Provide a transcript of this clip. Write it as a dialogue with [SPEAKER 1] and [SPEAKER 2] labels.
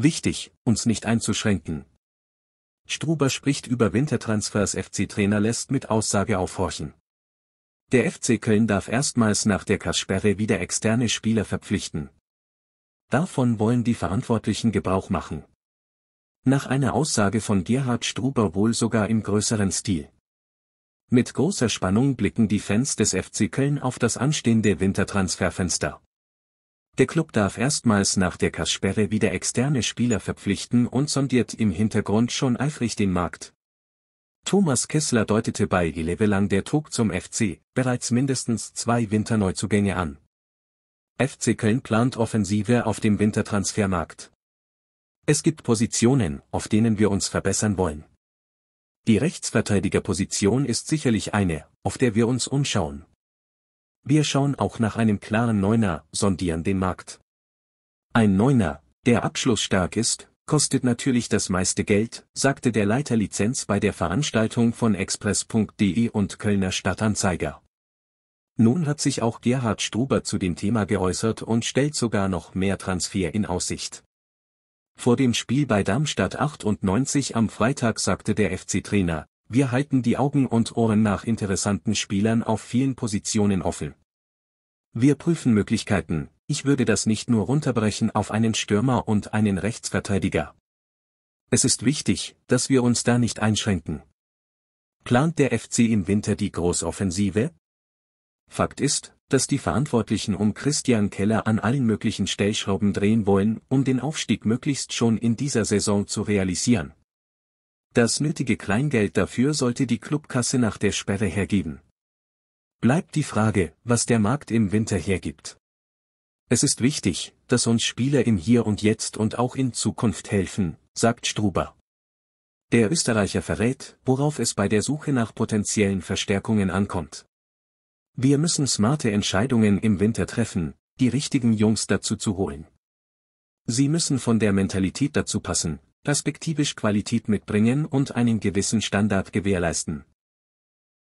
[SPEAKER 1] Wichtig, uns nicht einzuschränken. Struber spricht über Wintertransfers FC-Trainer lässt mit Aussage aufhorchen. Der FC Köln darf erstmals nach der Kassperre wieder externe Spieler verpflichten. Davon wollen die Verantwortlichen Gebrauch machen. Nach einer Aussage von Gerhard Struber wohl sogar im größeren Stil. Mit großer Spannung blicken die Fans des FC Köln auf das anstehende Wintertransferfenster. Der Club darf erstmals nach der Kassperre wieder externe Spieler verpflichten und sondiert im Hintergrund schon eifrig den Markt. Thomas Kessler deutete bei Elevelang der Tug zum FC bereits mindestens zwei Winterneuzugänge an. FC Köln plant Offensive auf dem Wintertransfermarkt. Es gibt Positionen, auf denen wir uns verbessern wollen. Die Rechtsverteidigerposition ist sicherlich eine, auf der wir uns umschauen. Wir schauen auch nach einem klaren Neuner, sondieren den Markt. Ein Neuner, der abschlussstark ist, kostet natürlich das meiste Geld, sagte der Leiter Lizenz bei der Veranstaltung von express.de und Kölner Stadtanzeiger. Nun hat sich auch Gerhard Struber zu dem Thema geäußert und stellt sogar noch mehr Transfer in Aussicht. Vor dem Spiel bei Darmstadt 98 am Freitag sagte der FC-Trainer, wir halten die Augen und Ohren nach interessanten Spielern auf vielen Positionen offen. Wir prüfen Möglichkeiten, ich würde das nicht nur runterbrechen auf einen Stürmer und einen Rechtsverteidiger. Es ist wichtig, dass wir uns da nicht einschränken. Plant der FC im Winter die Großoffensive? Fakt ist, dass die Verantwortlichen um Christian Keller an allen möglichen Stellschrauben drehen wollen, um den Aufstieg möglichst schon in dieser Saison zu realisieren. Das nötige Kleingeld dafür sollte die Clubkasse nach der Sperre hergeben. Bleibt die Frage, was der Markt im Winter hergibt. Es ist wichtig, dass uns Spieler im Hier und Jetzt und auch in Zukunft helfen, sagt Struber. Der Österreicher verrät, worauf es bei der Suche nach potenziellen Verstärkungen ankommt. Wir müssen smarte Entscheidungen im Winter treffen, die richtigen Jungs dazu zu holen. Sie müssen von der Mentalität dazu passen, perspektivisch Qualität mitbringen und einen gewissen Standard gewährleisten.